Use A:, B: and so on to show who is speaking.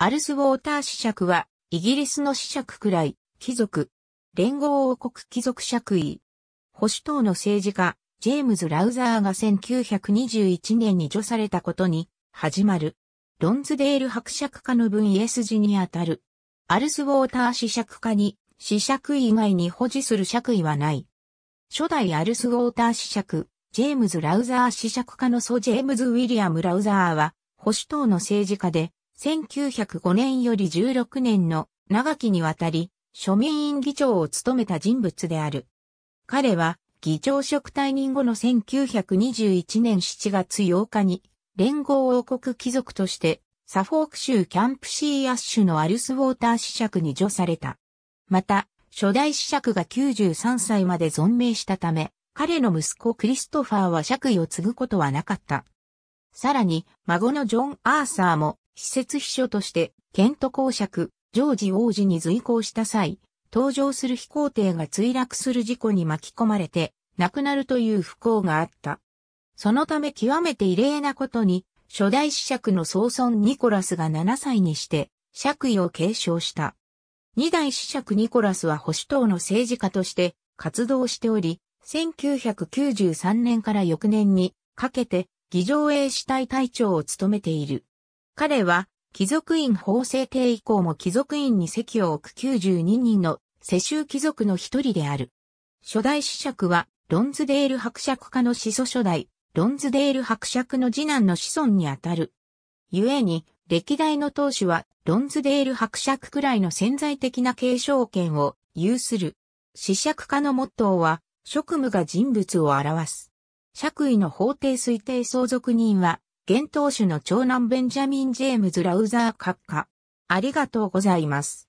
A: アルスウォーター子爵は、イギリスの子爵くらい、貴族、連合王国貴族爵位。保守党の政治家、ジェームズ・ラウザーが1921年に除されたことに、始まる。ロンズデール伯爵家の分ス筋にあたる。アルスウォーター子爵家に、子爵位以外に保持する爵位はない。初代アルスウォーター子爵、ジェームズ・ラウザー子爵家の祖ジェームズ・ウィリアム・ラウザーは、保守党の政治家で、1905年より16年の長きにわたり、庶民院議長を務めた人物である。彼は、議長職退任後の1921年7月8日に、連合王国貴族として、サフォーク州キャンプシーアッシュのアルスウォーター子爵に除された。また、初代子爵が93歳まで存命したため、彼の息子クリストファーは爵位を継ぐことはなかった。さらに、孫のジョン・アーサーも施設秘書として、ケント公爵、ジョージ王子に随行した際、登場する飛行艇が墜落する事故に巻き込まれて、亡くなるという不幸があった。そのため極めて異例なことに、初代子爵の総孫ニコラスが7歳にして、爵位を継承した。二代子爵ニコラスは保守党の政治家として活動しており、1993年から翌年にかけて議場衛士隊隊長を務めている。彼は、貴族院法制定以降も貴族院に席を置く92人の世襲貴族の一人である。初代子爵は、ロンズデール伯爵家の始祖初代、ロンズデール伯爵の次男の子孫にあたる。故に、歴代の当主は、ロンズデール伯爵くらいの潜在的な継承権を有する。子爵家のモットーは、職務が人物を表す。爵位の法定推定相続人は、現当主の長男ベンジャミン・ジェームズ・ラウザー閣下。ありがとうございます。